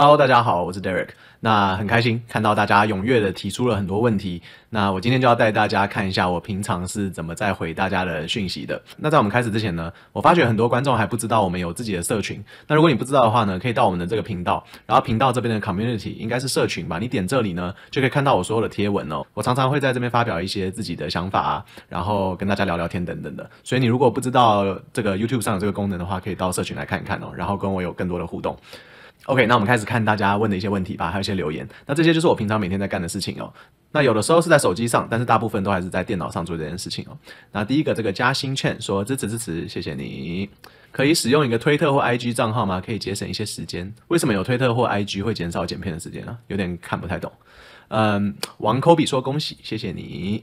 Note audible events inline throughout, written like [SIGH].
Hello，大家好，我是 Derek。那很开心看到大家踊跃的提出了很多问题。那我今天就要带大家看一下我平常是怎么在回大家的讯息的。那在我们开始之前呢，我发觉很多观众还不知道我们有自己的社群。那如果你不知道的话呢，可以到我们的这个频道，然后频道这边的 Community 应该是社群吧？你点这里呢，就可以看到我所有的贴文哦。我常常会在这边发表一些自己的想法啊，然后跟大家聊聊天等等的。所以你如果不知道这个 YouTube 上有这个功能的话，可以到社群来看一看哦，然后跟我有更多的互动。OK，那我们开始看大家问的一些问题吧，还有一些留言。那这些就是我平常每天在干的事情哦。那有的时候是在手机上，但是大部分都还是在电脑上做这件事情哦。那第一个，这个嘉兴券说支持支持，谢谢你。可以使用一个推特或 IG 账号吗？可以节省一些时间。为什么有推特或 IG 会减少剪片的时间呢？有点看不太懂。嗯，王科比说恭喜，谢谢你。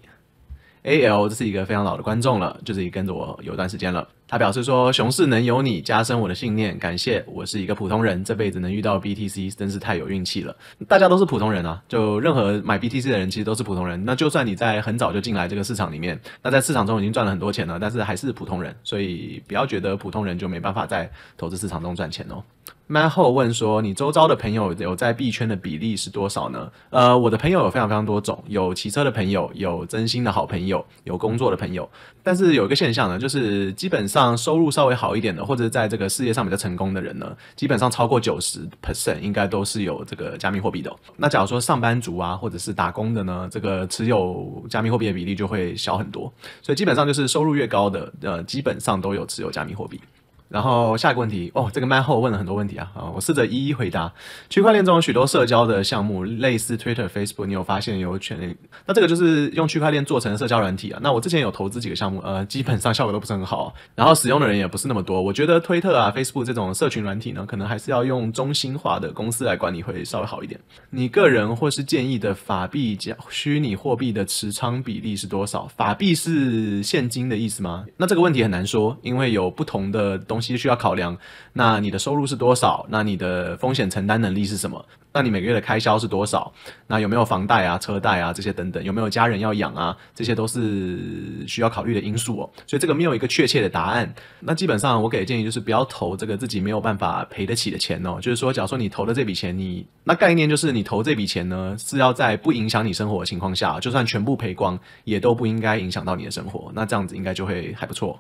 AL 这是一个非常老的观众了，就是跟着我有段时间了。他表示说：“熊市能有你，加深我的信念。感谢，我是一个普通人，这辈子能遇到 BTC，真是太有运气了。大家都是普通人啊，就任何买 BTC 的人，其实都是普通人。那就算你在很早就进来这个市场里面，那在市场中已经赚了很多钱了，但是还是普通人，所以不要觉得普通人就没办法在投资市场中赚钱哦。”Manhole 问说：“你周遭的朋友有在币圈的比例是多少呢？”呃，我的朋友有非常非常多种，有骑车的朋友，有真心的好朋友，有工作的朋友。但是有一个现象呢，就是基本。上收入稍微好一点的，或者在这个事业上比较成功的人呢，基本上超过九十 percent 应该都是有这个加密货币的。那假如说上班族啊，或者是打工的呢，这个持有加密货币的比例就会小很多。所以基本上就是收入越高的，呃，基本上都有持有加密货币。然后下一个问题哦，这个麦后问了很多问题啊，啊，我试着一一回答。区块链中有许多社交的项目，类似 Twitter、Facebook，你有发现有利？那这个就是用区块链做成社交软体啊。那我之前有投资几个项目，呃，基本上效果都不是很好，然后使用的人也不是那么多。我觉得推特啊、Facebook 这种社群软体呢，可能还是要用中心化的公司来管理会稍微好一点。你个人或是建议的法币加虚拟货币的持仓比例是多少？法币是现金的意思吗？那这个问题很难说，因为有不同的。东西需要考量，那你的收入是多少？那你的风险承担能力是什么？那你每个月的开销是多少？那有没有房贷啊、车贷啊这些等等？有没有家人要养啊？这些都是需要考虑的因素哦。所以这个没有一个确切的答案。那基本上我给的建议就是不要投这个自己没有办法赔得起的钱哦。就是说，假如说你投的这笔钱，你那概念就是你投这笔钱呢是要在不影响你生活的情况下，就算全部赔光也都不应该影响到你的生活。那这样子应该就会还不错。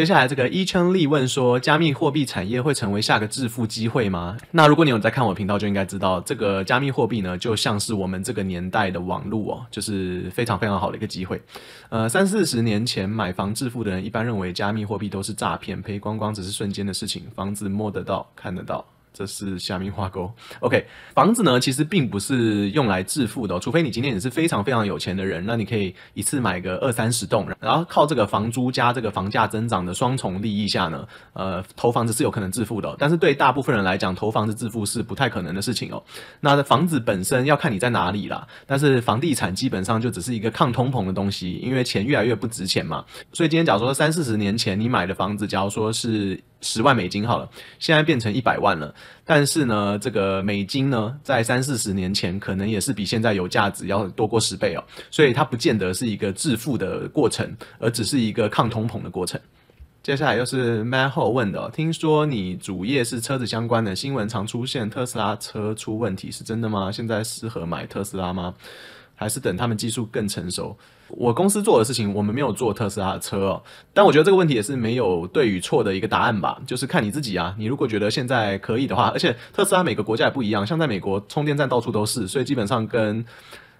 接下来这个伊圈利问说：加密货币产业会成为下个致富机会吗？那如果你有在看我频道，就应该知道这个加密货币呢，就像是我们这个年代的网络哦，就是非常非常好的一个机会。呃，三四十年前买房致富的人一般认为加密货币都是诈骗，赔光光只是瞬间的事情，房子摸得到、看得到。这是下面画勾。OK，房子呢，其实并不是用来致富的，除非你今天也是非常非常有钱的人，那你可以一次买个二三十栋，然后靠这个房租加这个房价增长的双重利益下呢，呃，投房子是有可能致富的。但是对大部分人来讲，投房子致富是不太可能的事情哦。那房子本身要看你在哪里啦，但是房地产基本上就只是一个抗通膨的东西，因为钱越来越不值钱嘛。所以今天假如说三四十年前你买的房子，假如说是。十万美金好了，现在变成一百万了。但是呢，这个美金呢，在三四十年前，可能也是比现在有价值要多过十倍哦。所以它不见得是一个致富的过程，而只是一个抗通膨的过程。接下来又是 Manhole 问的，听说你主业是车子相关的，新闻常出现特斯拉车出问题，是真的吗？现在适合买特斯拉吗？还是等他们技术更成熟？我公司做的事情，我们没有做特斯拉的车，但我觉得这个问题也是没有对与错的一个答案吧，就是看你自己啊。你如果觉得现在可以的话，而且特斯拉每个国家也不一样，像在美国充电站到处都是，所以基本上跟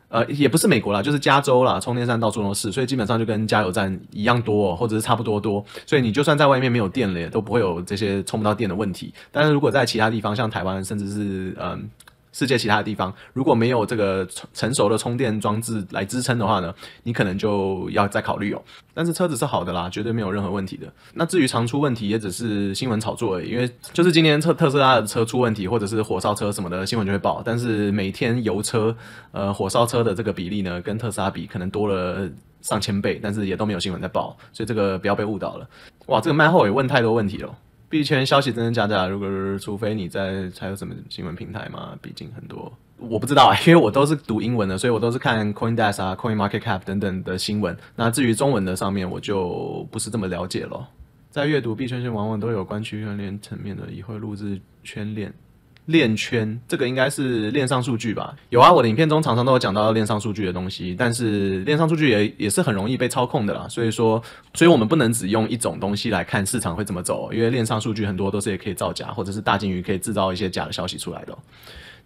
呃也不是美国啦，就是加州啦，充电站到处都是，所以基本上就跟加油站一样多，哦，或者是差不多多。所以你就算在外面没有电了，也都不会有这些充不到电的问题。但是如果在其他地方，像台湾，甚至是嗯。世界其他的地方，如果没有这个成熟的充电装置来支撑的话呢，你可能就要再考虑哦。但是车子是好的啦，绝对没有任何问题的。那至于常出问题，也只是新闻炒作而已。因为就是今天特特斯拉的车出问题，或者是火烧车什么的新闻就会报。但是每天油车呃火烧车的这个比例呢，跟特斯拉比可能多了上千倍，但是也都没有新闻在报，所以这个不要被误导了。哇，这个曼后也问太多问题了。币圈消息真真假假，如果除非你在还有什么新闻平台嘛，毕竟很多我不知道，啊，[LAUGHS] 因为我都是读英文的，所以我都是看 CoinDesk 啊、Coin Market Cap 等等的新闻。那至于中文的上面，我就不是这么了解了。在阅读币圈圈，往往都有关区块链层面的，也会录制圈链。链圈这个应该是链上数据吧？有啊，我的影片中常常都有讲到链上数据的东西，但是链上数据也也是很容易被操控的啦。所以说，所以我们不能只用一种东西来看市场会怎么走，因为链上数据很多都是也可以造假，或者是大鲸鱼可以制造一些假的消息出来的。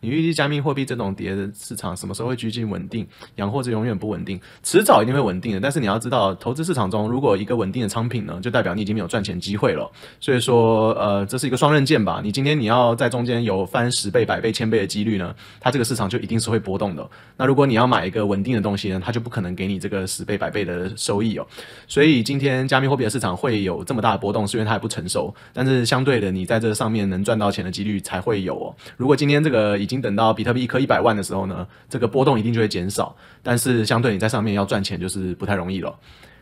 你预计加密货币这种碟的市场什么时候会趋近稳定？养货是永远不稳定，迟早一定会稳定的。但是你要知道，投资市场中，如果一个稳定的商品呢，就代表你已经没有赚钱机会了。所以说，呃，这是一个双刃剑吧。你今天你要在中间有翻十倍、百倍、千倍的几率呢，它这个市场就一定是会波动的。那如果你要买一个稳定的东西呢，它就不可能给你这个十倍、百倍的收益哦。所以今天加密货币的市场会有这么大的波动，是因为它还不成熟。但是相对的，你在这上面能赚到钱的几率才会有哦。如果今天这个已经。等到比特币一颗一百万的时候呢，这个波动一定就会减少。但是相对你在上面要赚钱就是不太容易了。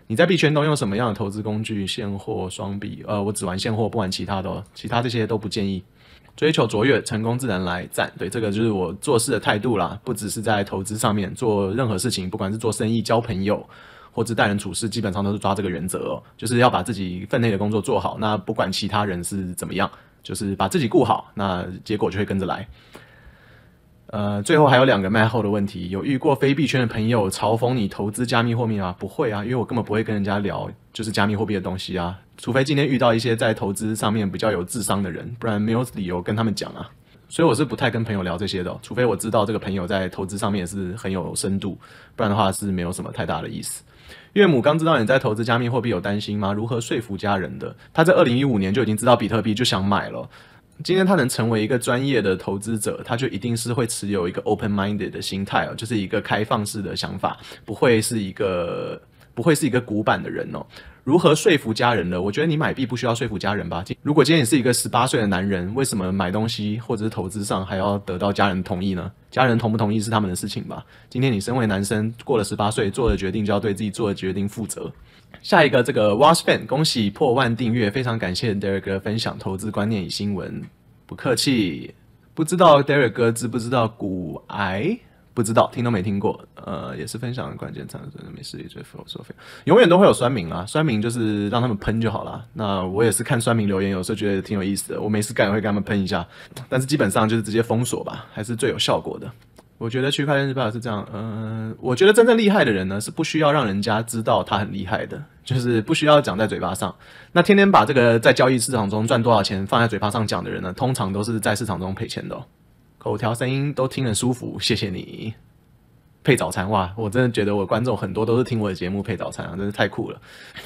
你在币圈都用什么样的投资工具？现货双币？呃，我只玩现货，不玩其他的，其他这些都不建议。追求卓越，成功自然来。赞，对，这个就是我做事的态度啦。不只是在投资上面做任何事情，不管是做生意、交朋友，或是待人处事，基本上都是抓这个原则，哦，就是要把自己分内的工作做好。那不管其他人是怎么样，就是把自己顾好，那结果就会跟着来。呃，最后还有两个卖后的问题，有遇过非币圈的朋友嘲讽你投资加密货币吗？不会啊，因为我根本不会跟人家聊就是加密货币的东西啊，除非今天遇到一些在投资上面比较有智商的人，不然没有理由跟他们讲啊。所以我是不太跟朋友聊这些的，除非我知道这个朋友在投资上面是很有深度，不然的话是没有什么太大的意思。岳母刚知道你在投资加密货币有担心吗？如何说服家人的？他在二零一五年就已经知道比特币就想买了。今天他能成为一个专业的投资者，他就一定是会持有一个 open-minded 的心态哦，就是一个开放式的想法，不会是一个不会是一个古板的人哦。如何说服家人了？我觉得你买币不需要说服家人吧。如果今天你是一个十八岁的男人，为什么买东西或者是投资上还要得到家人同意呢？家人同不同意是他们的事情吧。今天你身为男生过了十八岁，做的决定就要对自己做的决定负责。下一个这个 w a s f a n 恭喜破万订阅，非常感谢 d e r r k 哥分享投资观念与新闻，不客气。不知道 d e r r k 哥知不知道骨癌？不知道，听都没听过。呃，也是分享的关键词，没事也追复收费，永远都会有酸民啦。酸民就是让他们喷就好啦。那我也是看酸民留言，有时候觉得挺有意思的。我没事干也会给他们喷一下，但是基本上就是直接封锁吧，还是最有效果的。我觉得区块链是这样，嗯，我觉得真正厉害的人呢，是不需要让人家知道他很厉害的，就是不需要讲在嘴巴上。那天天把这个在交易市场中赚多少钱放在嘴巴上讲的人呢，通常都是在市场中赔钱的。口条声音都听得舒服，谢谢你配早餐哇！我真的觉得我观众很多都是听我的节目配早餐啊，真是太酷了。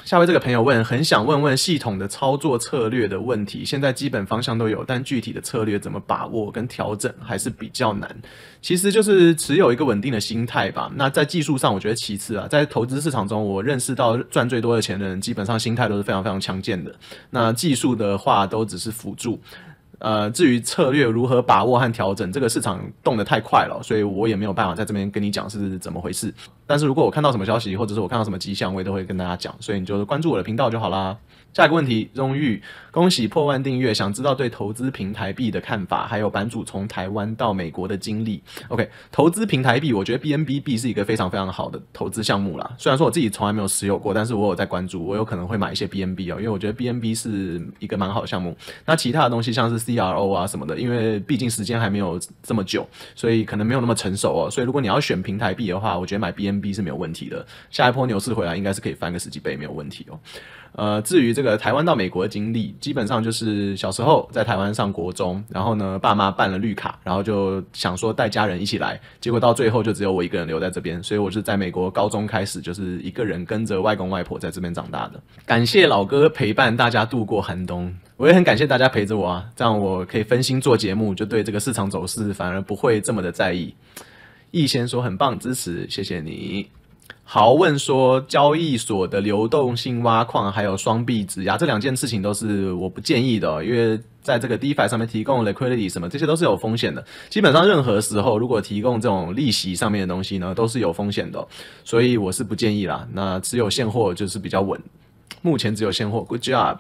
下位这个朋友问，很想问问系统的操作策略的问题。现在基本方向都有，但具体的策略怎么把握跟调整还是比较难。其实就是持有一个稳定的心态吧。那在技术上，我觉得其次啊，在投资市场中，我认识到赚最多的钱的人基本上心态都是非常非常强健的。那技术的话，都只是辅助。呃，至于策略如何把握和调整，这个市场动得太快了，所以我也没有办法在这边跟你讲是怎么回事。但是如果我看到什么消息，或者是我看到什么迹象，我也都会跟大家讲。所以你就关注我的频道就好啦。下一个问题，荣誉恭喜破万订阅，想知道对投资平台币的看法，还有版主从台湾到美国的经历。OK，投资平台币，我觉得 BNB 币是一个非常非常好的投资项目啦。虽然说我自己从来没有持有过，但是我有在关注，我有可能会买一些 BNB 哦，因为我觉得 BNB 是一个蛮好的项目。那其他的东西像是。CRO 啊什么的，因为毕竟时间还没有这么久，所以可能没有那么成熟哦。所以如果你要选平台币的话，我觉得买 BNB 是没有问题的。下一波牛市回来，应该是可以翻个十几倍，没有问题哦。呃，至于这个台湾到美国的经历，基本上就是小时候在台湾上国中，然后呢，爸妈办了绿卡，然后就想说带家人一起来，结果到最后就只有我一个人留在这边，所以我是在美国高中开始就是一个人跟着外公外婆在这边长大的。感谢老哥陪伴大家度过寒冬，我也很感谢大家陪着我啊，这样我可以分心做节目，就对这个市场走势反而不会这么的在意。易先说很棒，支持，谢谢你。好问说，交易所的流动性挖矿还有双币质押这两件事情都是我不建议的，因为在这个 DeFi 上面提供 liquidity 什么，这些都是有风险的。基本上任何时候如果提供这种利息上面的东西呢，都是有风险的，所以我是不建议啦。那只有现货就是比较稳，目前只有现货，Good job。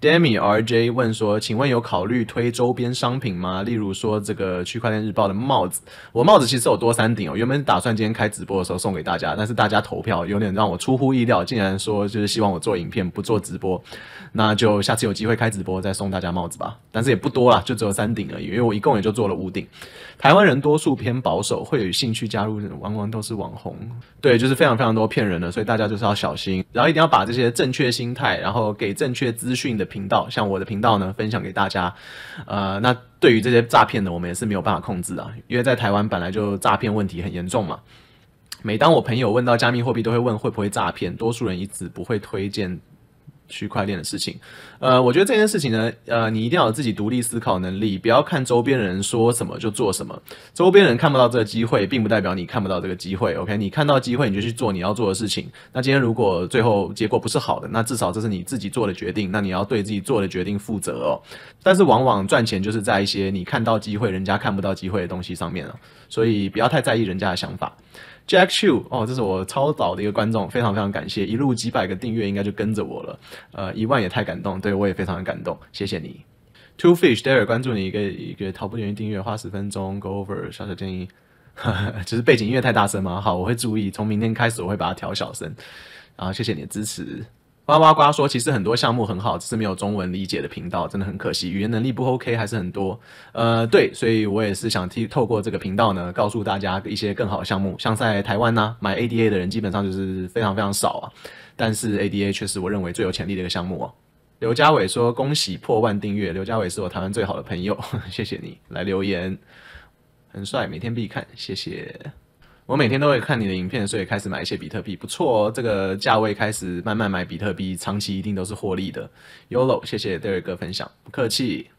Demi R J 问说：“请问有考虑推周边商品吗？例如说这个区块链日报的帽子。我帽子其实有多三顶哦，原本打算今天开直播的时候送给大家，但是大家投票有点让我出乎意料，竟然说就是希望我做影片不做直播，那就下次有机会开直播再送大家帽子吧。但是也不多啦，就只有三顶而已，因为我一共也就做了五顶。台湾人多数偏保守，会有兴趣加入，往往都是网红。对，就是非常非常多骗人的，所以大家就是要小心，然后一定要把这些正确心态，然后给正确资讯。”的频道，像我的频道呢，分享给大家。呃，那对于这些诈骗呢，我们也是没有办法控制啊，因为在台湾本来就诈骗问题很严重嘛。每当我朋友问到加密货币，都会问会不会诈骗，多数人一直不会推荐区块链的事情。呃，我觉得这件事情呢，呃，你一定要有自己独立思考能力，不要看周边人说什么就做什么。周边人看不到这个机会，并不代表你看不到这个机会。OK，你看到机会你就去做你要做的事情。那今天如果最后结果不是好的，那至少这是你自己做的决定，那你要对自己做的决定负责哦。但是往往赚钱就是在一些你看到机会，人家看不到机会的东西上面了，所以不要太在意人家的想法。Jack Chu，哦，这是我超早的一个观众，非常非常感谢，一路几百个订阅应该就跟着我了，呃，一万也太感动，对。我也非常的感动，谢谢你。Two Fish Day 关注你一个一个淘宝语音订阅，花十分钟 Go Over 小小建议，[LAUGHS] 只是背景音乐太大声吗？好，我会注意。从明天开始我会把它调小声。然后谢谢你的支持。呱呱呱说，其实很多项目很好，只是没有中文理解的频道，真的很可惜。语言能力不 OK 还是很多。呃，对，所以我也是想替透过这个频道呢，告诉大家一些更好的项目。像在台湾呢，买 ADA 的人基本上就是非常非常少啊。但是 ADA 却是我认为最有潜力的一个项目哦。刘家伟说：“恭喜破万订阅！刘家伟是我台湾最好的朋友，[LAUGHS] 谢谢你来留言，很帅，每天必看，谢谢。我每天都会看你的影片，所以开始买一些比特币，不错哦。这个价位开始慢慢买比特币，长期一定都是获利的。YoLo，谢谢德瑞哥分享，不客气。”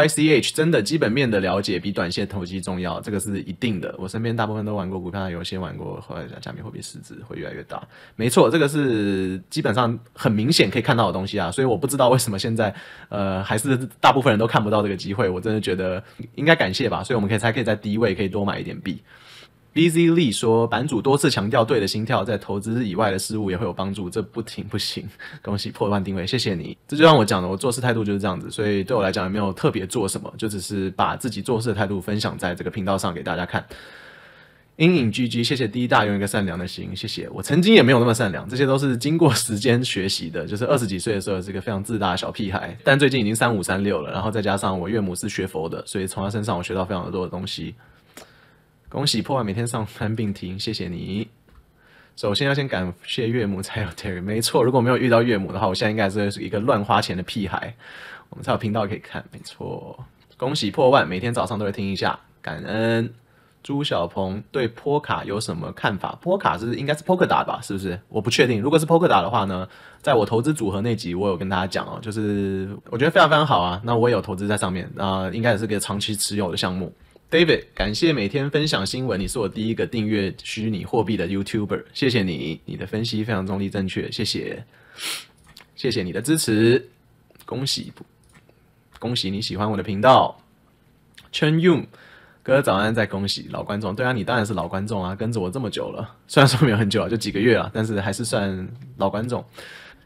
YCH 真的基本面的了解比短线投机重要，这个是一定的。我身边大部分都玩过股票，有些玩过，后来讲加密货币市值会越来越大。没错，这个是基本上很明显可以看到的东西啊。所以我不知道为什么现在，呃，还是大部分人都看不到这个机会。我真的觉得应该感谢吧。所以我们可以才可以在低位可以多买一点币。b z Lee 说：“版主多次强调，对的心跳在投资以外的事物也会有帮助，这不听不行。”恭喜破万定位，谢谢你。这就让我讲的，我做事态度就是这样子，所以对我来讲也没有特别做什么，就只是把自己做事的态度分享在这个频道上给大家看。阴影 GG，谢谢第一大用一个善良的心，谢谢我曾经也没有那么善良，这些都是经过时间学习的。就是二十几岁的时候是一个非常自大的小屁孩，但最近已经三五三六了，然后再加上我岳母是学佛的，所以从他身上我学到非常多的东西。恭喜破万，每天上翻并听，谢谢你。首先要先感谢岳母才有这个，没错。如果没有遇到岳母的话，我现在应该是一个乱花钱的屁孩，我们才有频道可以看，没错。恭喜破万，每天早上都会听一下，感恩。朱小鹏对波卡有什么看法？波卡是应该是 p o k e r 打吧？是不是？我不确定。如果是 p o k e r 打的话呢，在我投资组合那集，我有跟大家讲哦，就是我觉得非常非常好啊，那我也有投资在上面，啊，应该也是个长期持有的项目。David，感谢每天分享新闻，你是我第一个订阅虚拟货币的 YouTuber，谢谢你，你的分析非常中立正确，谢谢，谢谢你的支持，恭喜，恭喜你喜欢我的频道，Chen y u 哥早安再恭喜老观众，对啊，你当然是老观众啊，跟着我这么久了，虽然说没有很久啊，就几个月啊，但是还是算老观众。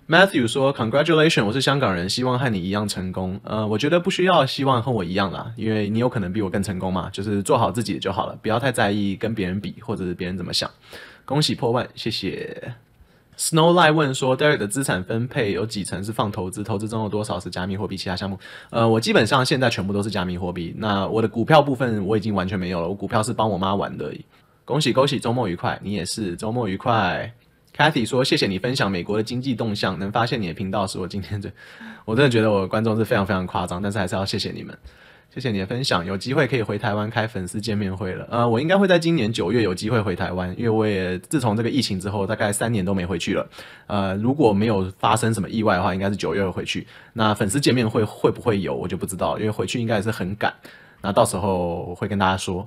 Matthew 说：“Congratulations，我是香港人，希望和你一样成功。呃，我觉得不需要希望和我一样啦，因为你有可能比我更成功嘛。就是做好自己就好了，不要太在意跟别人比，或者是别人怎么想。恭喜破万，谢谢。”Snowline 问说：“Derek 的资产分配有几层是放投资？投资中有多少是加密货币？其他项目？呃，我基本上现在全部都是加密货币。那我的股票部分我已经完全没有了，我股票是帮我妈玩的恭喜恭喜，周末愉快，你也是，周末愉快。” Kathy 说：“谢谢你分享美国的经济动向，能发现你的频道是我今天最……我真的觉得我的观众是非常非常夸张，但是还是要谢谢你们，谢谢你的分享。有机会可以回台湾开粉丝见面会了。呃，我应该会在今年九月有机会回台湾，因为我也自从这个疫情之后，大概三年都没回去了。呃，如果没有发生什么意外的话，应该是九月会回去。那粉丝见面会会不会有，我就不知道，因为回去应该也是很赶。那到时候会跟大家说。”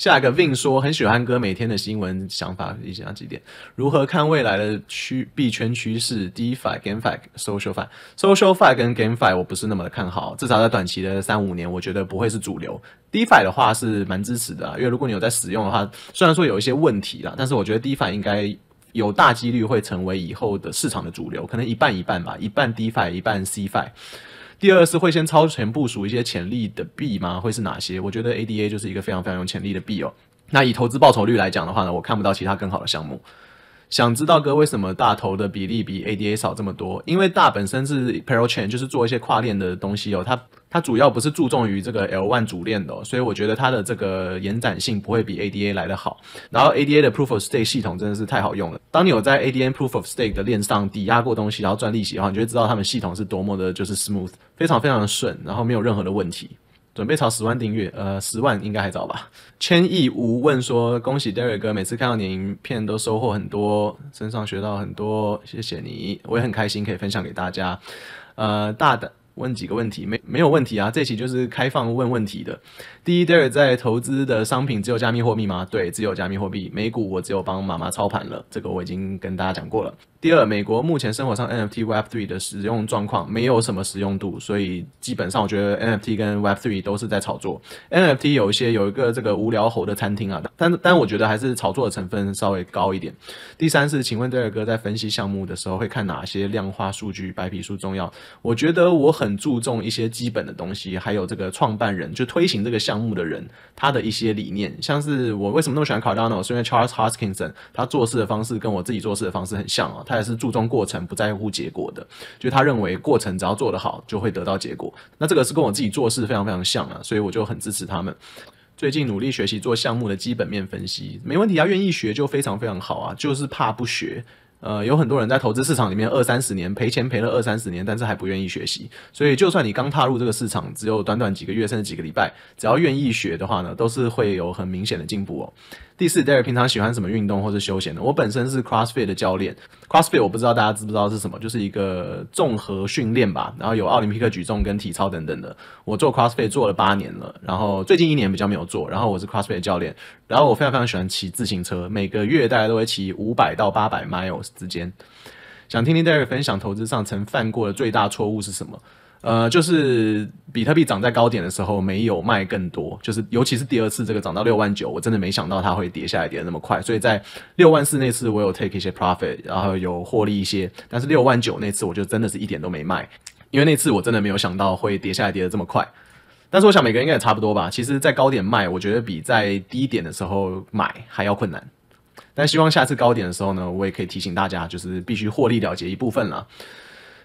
下一个 Vin 说很喜欢哥每天的新闻想法，以下几点？如何看未来的区币圈趋势？DeFi、GameFi、SocialFi、SocialFi 跟 GameFi，我不是那么的看好，至少在短期的三五年，我觉得不会是主流。DeFi 的话是蛮支持的，因为如果你有在使用的话，虽然说有一些问题啦，但是我觉得 DeFi 应该有大几率会成为以后的市场的主流，可能一半一半吧，一半 DeFi，一半 Cfi。第二是会先超前部署一些潜力的币吗？会是哪些？我觉得 ADA 就是一个非常非常有潜力的币哦。那以投资报酬率来讲的话呢，我看不到其他更好的项目。想知道哥为什么大头的比例比 ADA 少这么多？因为大本身是 p a r a l Chain，就是做一些跨链的东西哦。它它主要不是注重于这个 L1 主链的，所以我觉得它的这个延展性不会比 ADA 来得好。然后 ADA 的 Proof of Stake 系统真的是太好用了。当你有在 ADA Proof of Stake 的链上抵押过东西，然后赚利息的话，你就会知道他们系统是多么的，就是 smooth，非常非常的顺，然后没有任何的问题。准备超十万订阅，呃，十万应该还早吧。千亿无问说，恭喜 d e r r y 哥，每次看到你影片都收获很多，身上学到很多，谢谢你，我也很开心可以分享给大家。呃，大的。问几个问题没没有问题啊？这期就是开放问问题的。第一，Dare 在投资的商品只有加密货币吗？对，只有加密货币。美股我只有帮妈妈操盘了，这个我已经跟大家讲过了。第二，美国目前生活上 NFT Web3 的使用状况没有什么使用度，所以基本上我觉得 NFT 跟 Web3 都是在炒作。NFT 有一些有一个这个无聊猴的餐厅啊，但但我觉得还是炒作的成分稍微高一点。第三是，请问 Dare 哥在分析项目的时候会看哪些量化数据？白皮书重要？我觉得我很。很注重一些基本的东西，还有这个创办人就推行这个项目的人，他的一些理念，像是我为什么那么喜欢 Carlo 是因为 Charles Hoskinson 他做事的方式跟我自己做事的方式很像啊，他也是注重过程，不在乎结果的，就他认为过程只要做得好，就会得到结果。那这个是跟我自己做事非常非常像啊，所以我就很支持他们。最近努力学习做项目的基本面分析，没问题啊，愿意学就非常非常好啊，就是怕不学。呃，有很多人在投资市场里面二三十年赔钱赔了二三十年，但是还不愿意学习。所以，就算你刚踏入这个市场，只有短短几个月甚至几个礼拜，只要愿意学的话呢，都是会有很明显的进步哦。第四，e k 平常喜欢什么运动或者休闲的？我本身是 CrossFit 的教练，CrossFit 我不知道大家知不知道是什么，就是一个综合训练吧，然后有奥林匹克举重跟体操等等的。我做 CrossFit 做了八年了，然后最近一年比较没有做。然后我是 CrossFit 的教练，然后我非常非常喜欢骑自行车，每个月大家都会骑五百到八百 miles 之间。想听听 Derek 分享投资上曾犯过的最大错误是什么？呃，就是比特币涨在高点的时候没有卖更多，就是尤其是第二次这个涨到六万九，我真的没想到它会跌下来跌的那么快。所以在六万四那次我有 take 一些 profit，然后有获利一些，但是六万九那次我就真的是一点都没卖，因为那次我真的没有想到会跌下来跌的这么快。但是我想每个人应该也差不多吧。其实，在高点卖，我觉得比在低点的时候买还要困难。但希望下次高点的时候呢，我也可以提醒大家，就是必须获利了结一部分了。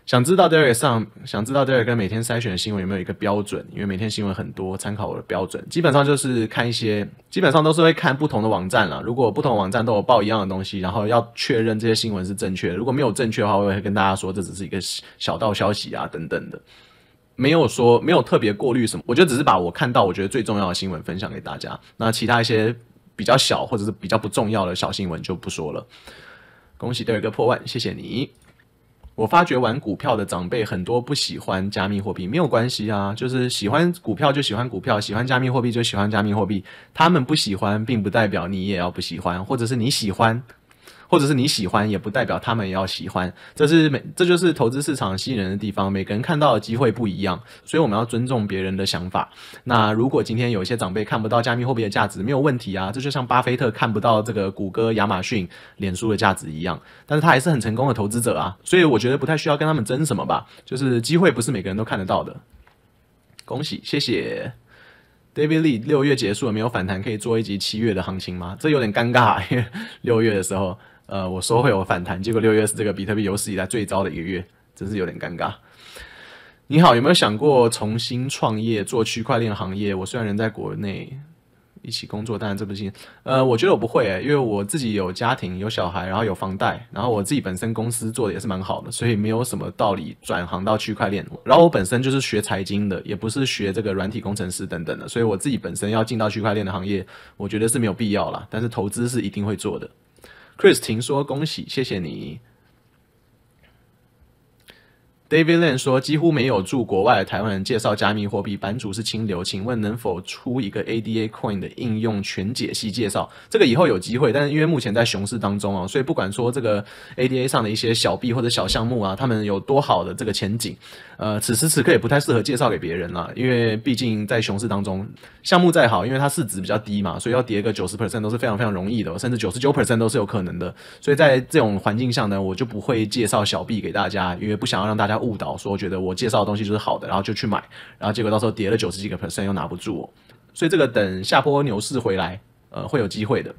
想知道第二个上，想知道第二哥每天筛选的新闻有没有一个标准？因为每天新闻很多，参考我的标准，基本上就是看一些，基本上都是会看不同的网站啦。如果不同网站都有报一样的东西，然后要确认这些新闻是正确。的。如果没有正确的话，我会跟大家说，这只是一个小道消息啊等等的，没有说没有特别过滤什么，我觉得只是把我看到我觉得最重要的新闻分享给大家。那其他一些比较小或者是比较不重要的小新闻就不说了。恭喜第二哥破万，谢谢你。我发觉玩股票的长辈很多不喜欢加密货币，没有关系啊，就是喜欢股票就喜欢股票，喜欢加密货币就喜欢加密货币。他们不喜欢，并不代表你也要不喜欢，或者是你喜欢。或者是你喜欢，也不代表他们也要喜欢，这是每这就是投资市场吸引人的地方。每个人看到的机会不一样，所以我们要尊重别人的想法。那如果今天有一些长辈看不到加密货币的价值，没有问题啊，这就像巴菲特看不到这个谷歌、亚马逊、脸书的价值一样，但是他还是很成功的投资者啊。所以我觉得不太需要跟他们争什么吧。就是机会不是每个人都看得到的。恭喜，谢谢。David Lee，六月结束了没有反弹，可以做一集七月的行情吗？这有点尴尬，六月的时候。呃，我说会有反弹，结果六月是这个比特币有史以来最糟的一个月，真是有点尴尬。你好，有没有想过重新创业做区块链行业？我虽然人在国内一起工作，但是这不行。呃，我觉得我不会，因为我自己有家庭、有小孩，然后有房贷，然后我自己本身公司做的也是蛮好的，所以没有什么道理转行到区块链。然后我本身就是学财经的，也不是学这个软体工程师等等的，所以我自己本身要进到区块链的行业，我觉得是没有必要啦。但是投资是一定会做的。Chris，听说恭喜，谢谢你。David Lin 说：“几乎没有住国外的台湾人介绍加密货币，版主是清流，请问能否出一个 ADA Coin 的应用全解析介绍？这个以后有机会，但是因为目前在熊市当中啊，所以不管说这个 ADA 上的一些小币或者小项目啊，他们有多好的这个前景，呃，此时此刻也不太适合介绍给别人了，因为毕竟在熊市当中，项目再好，因为它市值比较低嘛，所以要跌个九十 percent 都是非常非常容易的，甚至九十九 percent 都是有可能的。所以在这种环境下呢，我就不会介绍小币给大家，因为不想要让大家。”误导说，觉得我介绍的东西就是好的，然后就去买，然后结果到时候跌了九十几个 percent 又拿不住，所以这个等下坡牛市回来，呃，会有机会的。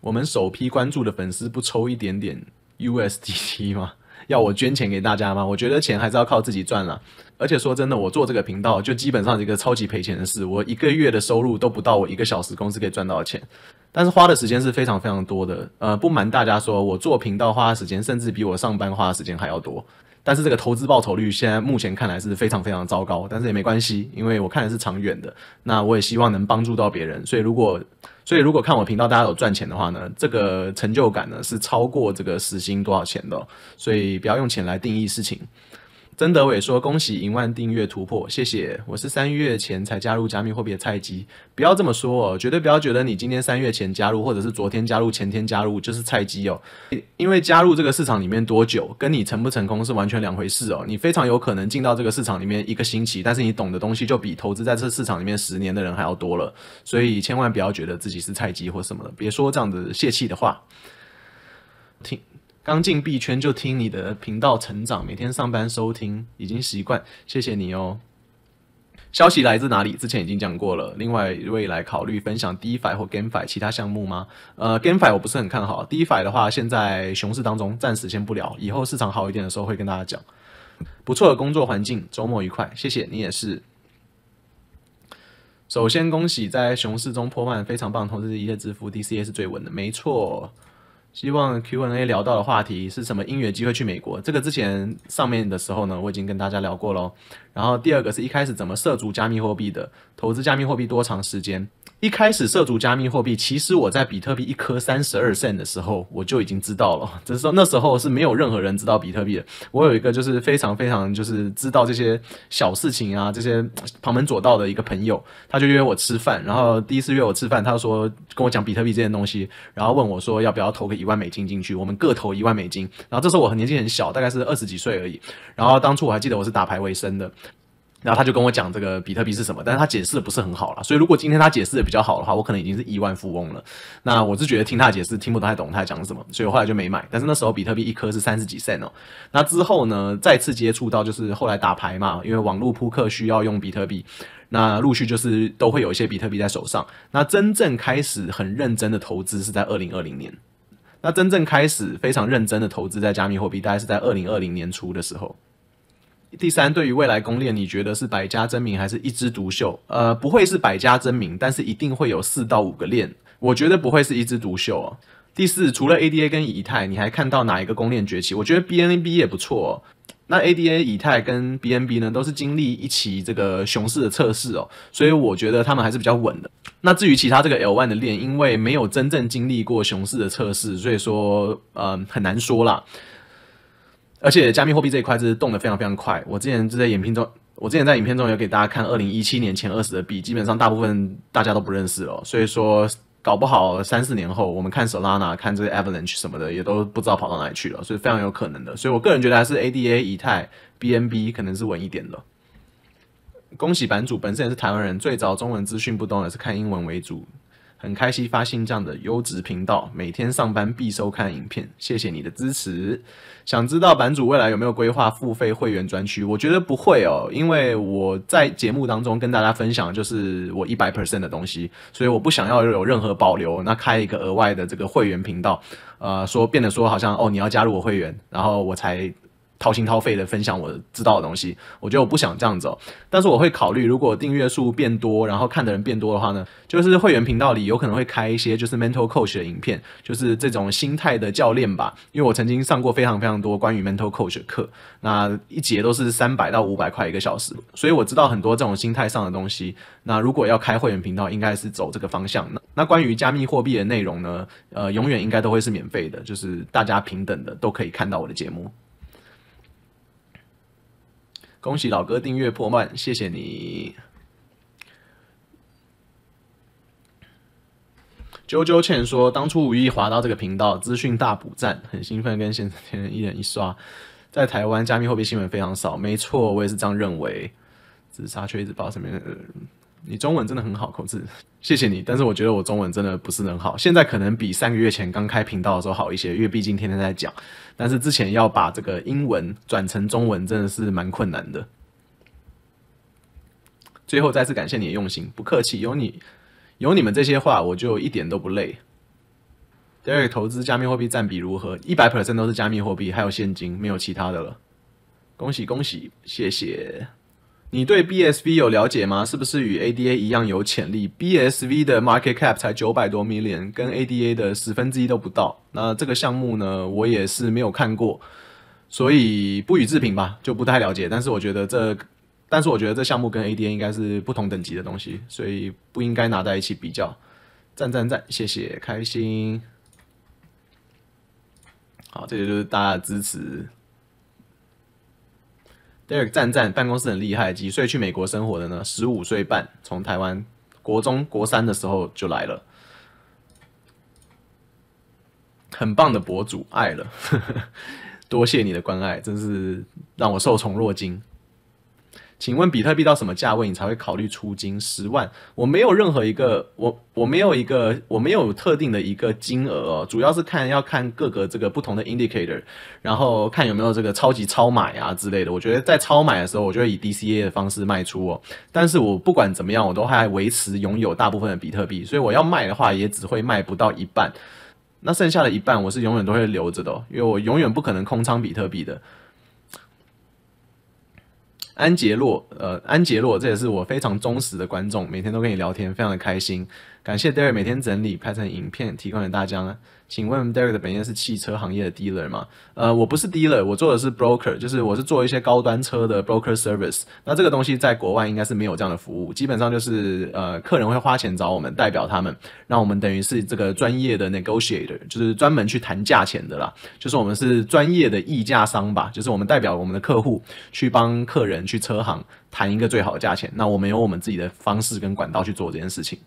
我们首批关注的粉丝不抽一点点 USDT [LAUGHS] 吗？要我捐钱给大家吗？我觉得钱还是要靠自己赚了。而且说真的，我做这个频道就基本上是一个超级赔钱的事，我一个月的收入都不到我一个小时工资可以赚到的钱，但是花的时间是非常非常多的。呃，不瞒大家说，我做频道花的时间甚至比我上班花的时间还要多。但是这个投资报酬率现在目前看来是非常非常糟糕，但是也没关系，因为我看的是长远的。那我也希望能帮助到别人，所以如果所以如果看我频道大家有赚钱的话呢，这个成就感呢是超过这个时薪多少钱的，所以不要用钱来定义事情。曾德伟说：“恭喜银万订阅突破，谢谢。我是三月前才加入加密货币，的菜鸡。不要这么说哦，绝对不要觉得你今天三月前加入，或者是昨天加入、前天加入就是菜鸡哦。因为加入这个市场里面多久，跟你成不成功是完全两回事哦。你非常有可能进到这个市场里面一个星期，但是你懂的东西就比投资在这市场里面十年的人还要多了。所以千万不要觉得自己是菜鸡或什么的，别说这样的泄气的话。听。”刚进币圈就听你的频道成长，每天上班收听已经习惯，谢谢你哦。消息来自哪里？之前已经讲过了。另外，未来考虑分享 DeFi 或 GameFi 其他项目吗？呃，GameFi 我不是很看好，DeFi 的话现在熊市当中暂时先不聊，以后市场好一点的时候会跟大家讲。不错的工作环境，周末愉快，谢谢你也是。首先恭喜在熊市中破万，非常棒，同时一夜致富，DCA 是最稳的，没错。希望 Q&A 聊到的话题是什么？音乐机会去美国？这个之前上面的时候呢，我已经跟大家聊过喽。然后第二个是一开始怎么涉足加密货币的，投资加密货币多长时间？一开始涉足加密货币，其实我在比特币一颗三十二 cent 的时候，我就已经知道了。只是说那时候是没有任何人知道比特币的。我有一个就是非常非常就是知道这些小事情啊，这些旁门左道的一个朋友，他就约我吃饭，然后第一次约我吃饭，他说跟我讲比特币这件东西，然后问我说要不要投个一万美金进去，我们各投一万美金。然后这时候我很年纪很小，大概是二十几岁而已。然后当初我还记得我是打牌为生的。然后他就跟我讲这个比特币是什么，但是他解释的不是很好了。所以如果今天他解释的比较好的话，我可能已经是亿万富翁了。那我是觉得听他解释听不太懂他在讲什么，所以我后来就没买。但是那时候比特币一颗是三十几 cent 哦。那之后呢，再次接触到就是后来打牌嘛，因为网络扑克需要用比特币，那陆续就是都会有一些比特币在手上。那真正开始很认真的投资是在二零二零年。那真正开始非常认真的投资在加密货币，大概是在二零二零年初的时候。第三，对于未来攻链，你觉得是百家争鸣还是一枝独秀？呃，不会是百家争鸣，但是一定会有四到五个链。我觉得不会是一枝独秀。哦。第四，除了 ADA 跟以太，你还看到哪一个攻链崛起？我觉得 BNB 也不错。那 ADA、以太跟 BNB 呢，都是经历一期这个熊市的测试哦，所以我觉得他们还是比较稳的。那至于其他这个 L1 的链，因为没有真正经历过熊市的测试，所以说，嗯，很难说啦。而且加密货币这一块是动得非常非常快。我之前就在影片中，我之前在影片中有给大家看，二零一七年前二十的币，基本上大部分大家都不认识了。所以说，搞不好三四年后，我们看 Solana、看这个 Avalanche 什么的，也都不知道跑到哪里去了。所以非常有可能的。所以我个人觉得还是 ADA、以太、BNB 可能是稳一点的。恭喜版主，本身也是台湾人，最早中文资讯不懂，也是看英文为主。很开心发现这样的优质频道，每天上班必收看影片，谢谢你的支持。想知道版主未来有没有规划付费会员专区？我觉得不会哦，因为我在节目当中跟大家分享就是我一百 percent 的东西，所以我不想要有任何保留。那开一个额外的这个会员频道，呃，说变得说好像哦，你要加入我会员，然后我才。掏心掏肺的分享我知道的东西，我觉得我不想这样走，但是我会考虑，如果订阅数变多，然后看的人变多的话呢，就是会员频道里有可能会开一些就是 mental coach 的影片，就是这种心态的教练吧，因为我曾经上过非常非常多关于 mental coach 的课，那一节都是三百到五百块一个小时，所以我知道很多这种心态上的东西。那如果要开会员频道，应该是走这个方向。那关于加密货币的内容呢，呃，永远应该都会是免费的，就是大家平等的都可以看到我的节目。恭喜老哥订阅破万，谢谢你！啾啾倩说，当初无意划到这个频道资讯大补赞，很兴奋，跟现前一人一刷。在台湾加密货币新闻非常少，没错，我也是这样认为。自杀却一直把身边的人。你中文真的很好，口字，[LAUGHS] 谢谢你。但是我觉得我中文真的不是很好，现在可能比三个月前刚开频道的时候好一些，因为毕竟天天在讲。但是之前要把这个英文转成中文真的是蛮困难的。最后再次感谢你的用心，不客气，有你有你们这些话，我就一点都不累。第二个投资加密货币占比如何？一百 percent 都是加密货币，还有现金，没有其他的了。恭喜恭喜，谢谢。你对 BSV 有了解吗？是不是与 ADA 一样有潜力？BSV 的 market cap 才九百多 million，跟 ADA 的十分之一都不到。那这个项目呢，我也是没有看过，所以不予置评吧，就不太了解。但是我觉得这，但是我觉得这项目跟 ADA 应该是不同等级的东西，所以不应该拿在一起比较。赞赞赞，谢谢，开心。好，这个就是大家的支持。Eric 战战办公室很厉害，几岁去美国生活的呢？十五岁半，从台湾国中国三的时候就来了，很棒的博主，爱了，[LAUGHS] 多谢你的关爱，真是让我受宠若惊。请问比特币到什么价位你才会考虑出金十万？我没有任何一个，我我没有一个，我没有特定的一个金额，哦，主要是看要看各个这个不同的 indicator，然后看有没有这个超级超买啊之类的。我觉得在超买的时候，我会以 D C A 的方式卖出哦。但是我不管怎么样，我都还维持拥有大部分的比特币，所以我要卖的话，也只会卖不到一半。那剩下的一半，我是永远都会留着的，因为我永远不可能空仓比特币的。安杰洛，呃，安杰洛，这也是我非常忠实的观众，每天都跟你聊天，非常的开心。感谢 Derek 每天整理拍成影片提供给大家。请问 Derek 的本业是汽车行业的 dealer 吗？呃，我不是 dealer，我做的是 broker，就是我是做一些高端车的 broker service。那这个东西在国外应该是没有这样的服务，基本上就是呃，客人会花钱找我们，代表他们，让我们等于是这个专业的 negotiator，就是专门去谈价钱的啦。就是我们是专业的议价商吧，就是我们代表我们的客户去帮客人去车行谈一个最好的价钱。那我们有我们自己的方式跟管道去做这件事情。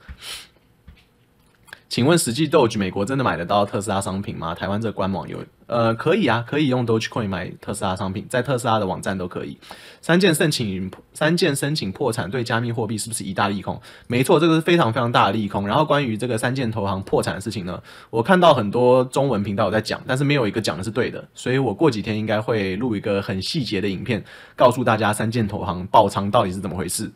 请问实际 Doge 美国真的买得到特斯拉商品吗？台湾这官网有，呃，可以啊，可以用 Doge Coin 买特斯拉商品，在特斯拉的网站都可以。三件申请三件申请破产，对加密货币是不是一大利空？没错，这个是非常非常大的利空。然后关于这个三件投行破产的事情呢，我看到很多中文频道在讲，但是没有一个讲的是对的，所以我过几天应该会录一个很细节的影片，告诉大家三件投行爆仓到底是怎么回事。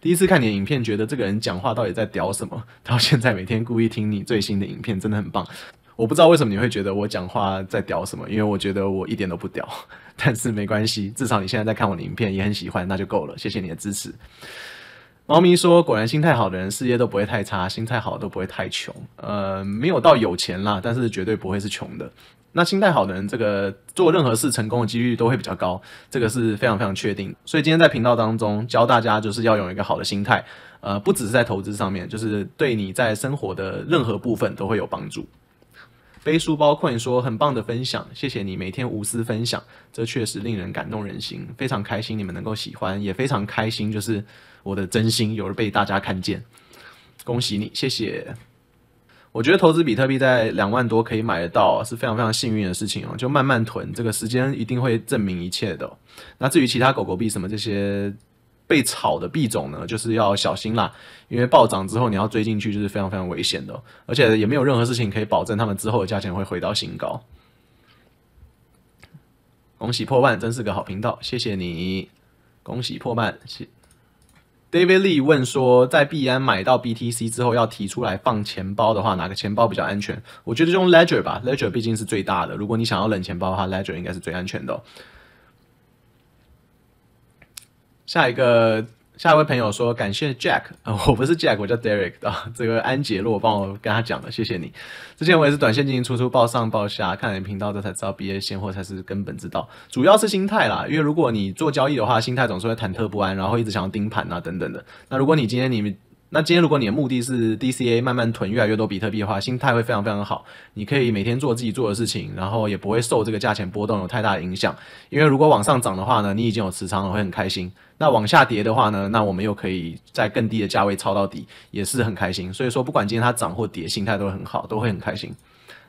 第一次看你的影片，觉得这个人讲话到底在屌什么？[LAUGHS] 到现在每天故意听你最新的影片，真的很棒。我不知道为什么你会觉得我讲话在屌什么，因为我觉得我一点都不屌。[LAUGHS] 但是没关系，至少你现在在看我的影片，也很喜欢，那就够了。谢谢你的支持。猫咪说：“果然心态好的人，事业都不会太差，心态好都不会太穷。呃，没有到有钱啦，但是绝对不会是穷的。”那心态好的人，这个做任何事成功的几率都会比较高，这个是非常非常确定。所以今天在频道当中教大家，就是要有一个好的心态，呃，不只是在投资上面，就是对你在生活的任何部分都会有帮助。背书包困说很棒的分享，谢谢你每天无私分享，这确实令人感动人心，非常开心你们能够喜欢，也非常开心就是我的真心有被大家看见，恭喜你，谢谢。我觉得投资比特币在两万多可以买得到是非常非常幸运的事情哦，就慢慢囤，这个时间一定会证明一切的。那至于其他狗狗币什么这些被炒的币种呢，就是要小心啦，因为暴涨之后你要追进去就是非常非常危险的，而且也没有任何事情可以保证他们之后的价钱会回到新高。恭喜破万，真是个好频道，谢谢你。恭喜破万，谢。David Lee 问说，在币安买到 BTC 之后，要提出来放钱包的话，哪个钱包比较安全？我觉得用 Ledger 吧，Ledger 毕竟是最大的。如果你想要冷钱包的话，Ledger 应该是最安全的。下一个。下一位朋友说，感谢 Jack 啊，[LAUGHS] 我不是 Jack，我叫 Derek 啊。这个安杰，洛帮我跟他讲了，谢谢你。之前我也是短线进出出，报上报下，看人频道，这才知道毕业现货才是根本之道，主要是心态啦。因为如果你做交易的话，心态总是会忐忑不安，然后一直想要盯盘啊等等的。那如果你今天你那今天如果你的目的是 D C A 慢慢囤越来越多比特币的话，心态会非常非常好。你可以每天做自己做的事情，然后也不会受这个价钱波动有太大的影响。因为如果往上涨的话呢，你已经有持仓了，会很开心。那往下跌的话呢，那我们又可以在更低的价位抄到底，也是很开心。所以说不管今天它涨或跌，心态都很好，都会很开心。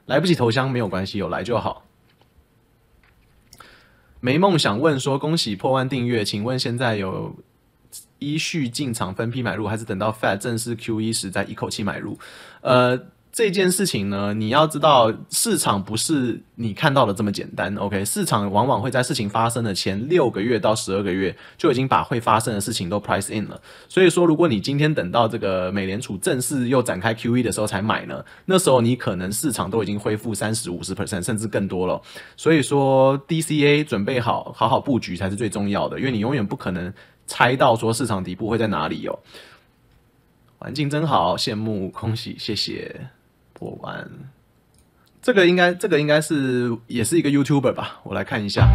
来不及投箱没有关系，有来就好。没梦想问说恭喜破万订阅，请问现在有？依序进场分批买入，还是等到 Fed 正式 QE 时再一口气买入？呃，这件事情呢，你要知道市场不是你看到的这么简单。OK，市场往往会在事情发生的前六个月到十二个月就已经把会发生的事情都 price in 了。所以说，如果你今天等到这个美联储正式又展开 QE 的时候才买呢，那时候你可能市场都已经恢复三十、五十 percent，甚至更多了。所以说，DCA 准备好，好好布局才是最重要的，因为你永远不可能。猜到说市场底部会在哪里有环境真好，羡慕，恭喜，谢谢，破玩这个应该，这个应该是也是一个 YouTuber 吧？我来看一下。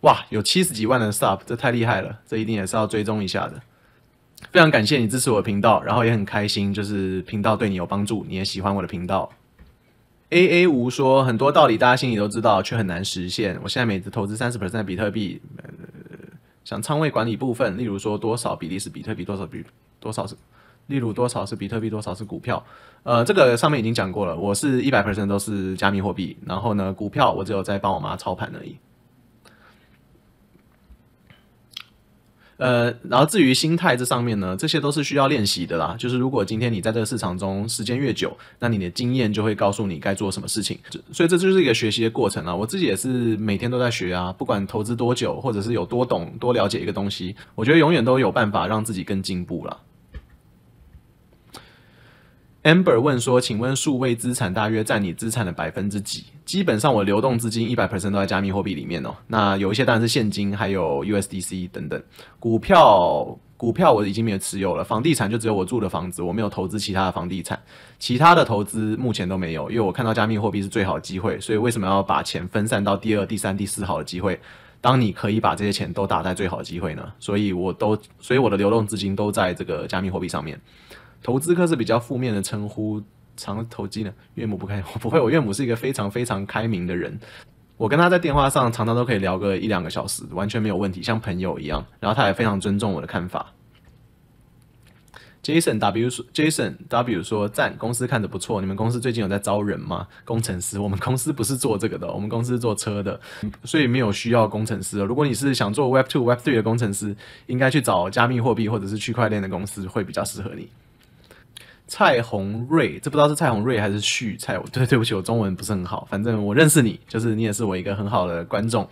哇，有七十几万的 Sub，这太厉害了，这一定也是要追踪一下的。非常感谢你支持我的频道，然后也很开心，就是频道对你有帮助，你也喜欢我的频道。A A 无说很多道理，大家心里都知道，却很难实现。我现在每次投资三十 percent 比特币。像仓位管理部分，例如说多少比例是比特币，多少比多少是，例如多少是比特币，多少是股票，呃，这个上面已经讲过了。我是一百 percent 都是加密货币，然后呢，股票我只有在帮我妈操盘而已。呃，然后至于心态这上面呢，这些都是需要练习的啦。就是如果今天你在这个市场中时间越久，那你的经验就会告诉你该做什么事情。所以这就是一个学习的过程啊。我自己也是每天都在学啊，不管投资多久或者是有多懂多了解一个东西，我觉得永远都有办法让自己更进步了。Amber 问说：“请问数位资产大约占你资产的百分之几？”基本上，我流动资金一百 percent 都在加密货币里面哦。那有一些当然是现金，还有 USDC 等等。股票，股票我已经没有持有了。房地产就只有我住的房子，我没有投资其他的房地产。其他的投资目前都没有，因为我看到加密货币是最好的机会。所以，为什么要把钱分散到第二、第三、第四好的机会？当你可以把这些钱都打在最好的机会呢？所以，我都，所以我的流动资金都在这个加密货币上面。投资客是比较负面的称呼，常投机呢。岳母不开，我不会。我岳母是一个非常非常开明的人，我跟他在电话上常常都可以聊个一两个小时，完全没有问题，像朋友一样。然后他也非常尊重我的看法。Jason W Jason W 说赞，公司看着不错。你们公司最近有在招人吗？工程师？我们公司不是做这个的，我们公司是做车的，所以没有需要工程师。如果你是想做 Web Two Web Three 的工程师，应该去找加密货币或者是区块链的公司会比较适合你。蔡宏瑞，这不知道是蔡宏瑞还是续蔡。对，对不起，我中文不是很好。反正我认识你，就是你也是我一个很好的观众。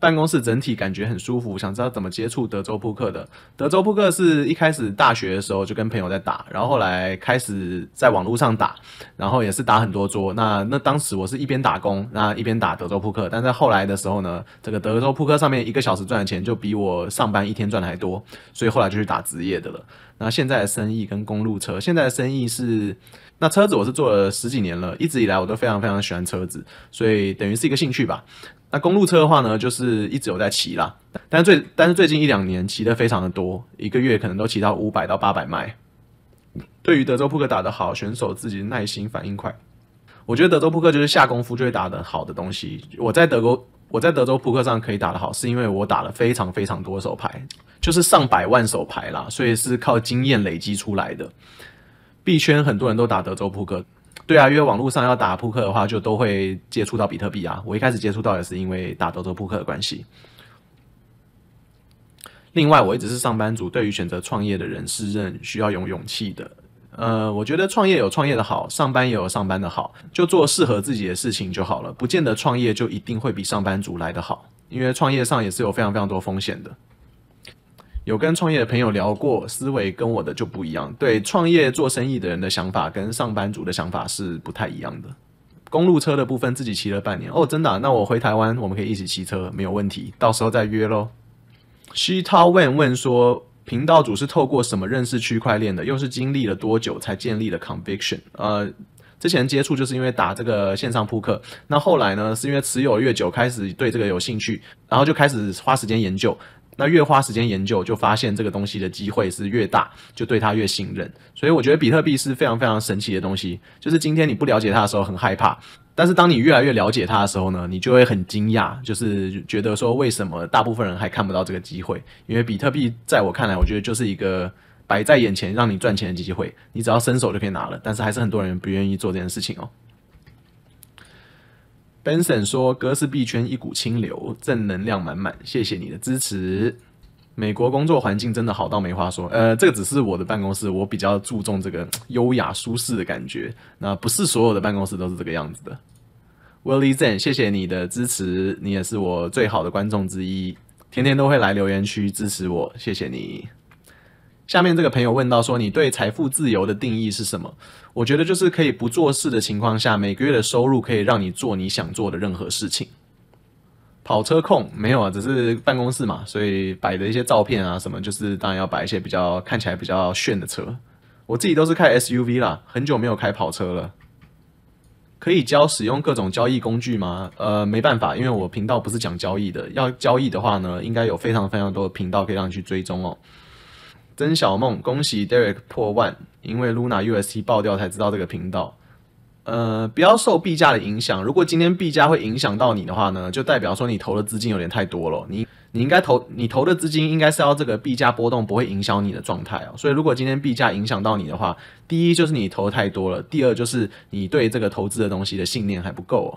办公室整体感觉很舒服，想知道怎么接触德州扑克的。德州扑克是一开始大学的时候就跟朋友在打，然后后来开始在网络上打，然后也是打很多桌。那那当时我是一边打工，那一边打德州扑克。但在后来的时候呢，这个德州扑克上面一个小时赚的钱就比我上班一天赚的还多，所以后来就去打职业的了。那现在的生意跟公路车，现在的生意是，那车子我是做了十几年了，一直以来我都非常非常喜欢车子，所以等于是一个兴趣吧。那公路车的话呢，就是一直有在骑啦，但是最但是最近一两年骑的非常的多，一个月可能都骑到五百到八百迈。对于德州扑克打得好，选手自己的耐心反应快，我觉得德州扑克就是下功夫就会打得好的东西。我在德国我在德州扑克上可以打得好，是因为我打了非常非常多手牌，就是上百万手牌啦，所以是靠经验累积出来的。币圈很多人都打德州扑克。对啊，因为网络上要打扑克的话，就都会接触到比特币啊。我一开始接触到也是因为打德州扑克的关系。另外，我一直是上班族，对于选择创业的人是认需要有勇气的。呃，我觉得创业有创业的好，上班也有上班的好，就做适合自己的事情就好了。不见得创业就一定会比上班族来得好，因为创业上也是有非常非常多风险的。有跟创业的朋友聊过，思维跟我的就不一样。对创业做生意的人的想法跟上班族的想法是不太一样的。公路车的部分自己骑了半年哦，真的？那我回台湾我们可以一起骑车，没有问题，到时候再约喽。西涛问问说，频道主是透过什么认识区块链的？又是经历了多久才建立了 conviction？呃，之前接触就是因为打这个线上扑克，那后来呢是因为持有越久开始对这个有兴趣，然后就开始花时间研究。那越花时间研究，就发现这个东西的机会是越大，就对他越信任。所以我觉得比特币是非常非常神奇的东西。就是今天你不了解它的时候很害怕，但是当你越来越了解它的时候呢，你就会很惊讶，就是觉得说为什么大部分人还看不到这个机会？因为比特币在我看来，我觉得就是一个摆在眼前让你赚钱的机会，你只要伸手就可以拿了。但是还是很多人不愿意做这件事情哦。Benson 说：“哥是币圈一股清流，正能量满满，谢谢你的支持。”美国工作环境真的好到没话说。呃，这个只是我的办公室，我比较注重这个优雅舒适的感觉。那不是所有的办公室都是这个样子的。Willie z n 谢谢你的支持，你也是我最好的观众之一，天天都会来留言区支持我，谢谢你。下面这个朋友问到说：“你对财富自由的定义是什么？”我觉得就是可以不做事的情况下，每个月的收入可以让你做你想做的任何事情。跑车控没有啊，只是办公室嘛，所以摆的一些照片啊什么，就是当然要摆一些比较看起来比较炫的车。我自己都是开 SUV 啦，很久没有开跑车了。可以教使用各种交易工具吗？呃，没办法，因为我频道不是讲交易的。要交易的话呢，应该有非常非常多的频道可以让你去追踪哦。曾小梦，恭喜 Derek 破万，因为 Luna UST 爆掉才知道这个频道。呃，不要受币价的影响。如果今天币价会影响到你的话呢，就代表说你投的资金有点太多了。你你应该投，你投的资金应该是要这个币价波动不会影响你的状态哦。所以如果今天币价影响到你的话，第一就是你投的太多了，第二就是你对这个投资的东西的信念还不够哦。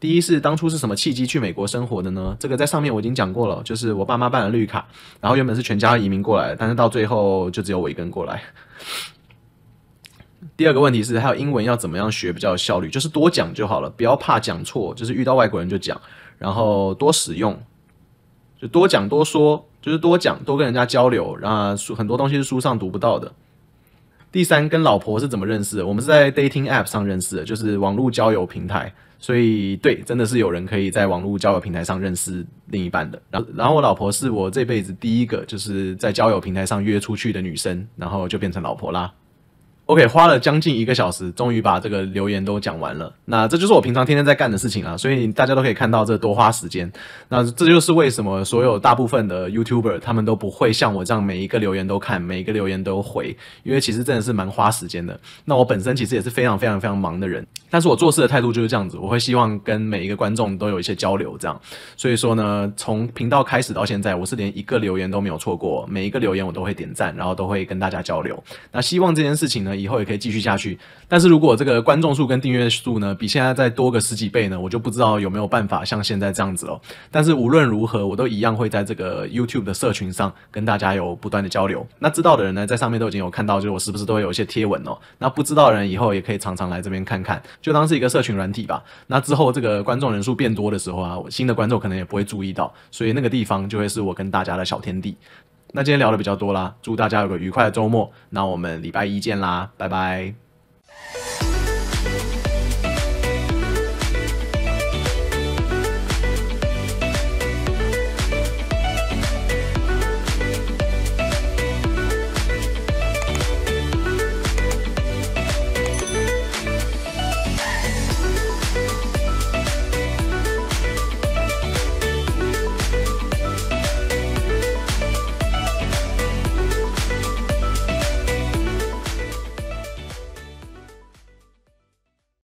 第一是当初是什么契机去美国生活的呢？这个在上面我已经讲过了，就是我爸妈办了绿卡，然后原本是全家移民过来，但是到最后就只有我一个人过来。[LAUGHS] 第二个问题是还有英文要怎么样学比较有效率？就是多讲就好了，不要怕讲错，就是遇到外国人就讲，然后多使用，就多讲多说，就是多讲多跟人家交流，后书很多东西是书上读不到的。第三，跟老婆是怎么认识？我们是在 dating app 上认识的，就是网络交友平台。所以，对，真的是有人可以在网络交友平台上认识另一半的。然后，然后我老婆是我这辈子第一个就是在交友平台上约出去的女生，然后就变成老婆啦。OK，花了将近一个小时，终于把这个留言都讲完了。那这就是我平常天天在干的事情啊，所以大家都可以看到这多花时间。那这就是为什么所有大部分的 YouTuber 他们都不会像我这样，每一个留言都看，每一个留言都回，因为其实真的是蛮花时间的。那我本身其实也是非常非常非常忙的人，但是我做事的态度就是这样子，我会希望跟每一个观众都有一些交流，这样。所以说呢，从频道开始到现在，我是连一个留言都没有错过，每一个留言我都会点赞，然后都会跟大家交流。那希望这件事情呢。以后也可以继续下去，但是如果这个观众数跟订阅数呢，比现在再多个十几倍呢，我就不知道有没有办法像现在这样子哦。但是无论如何，我都一样会在这个 YouTube 的社群上跟大家有不断的交流。那知道的人呢，在上面都已经有看到，就是我时不时都会有一些贴文哦。那不知道的人以后也可以常常来这边看看，就当是一个社群软体吧。那之后这个观众人数变多的时候啊，新的观众可能也不会注意到，所以那个地方就会是我跟大家的小天地。那今天聊的比较多啦，祝大家有个愉快的周末。那我们礼拜一见啦，拜拜。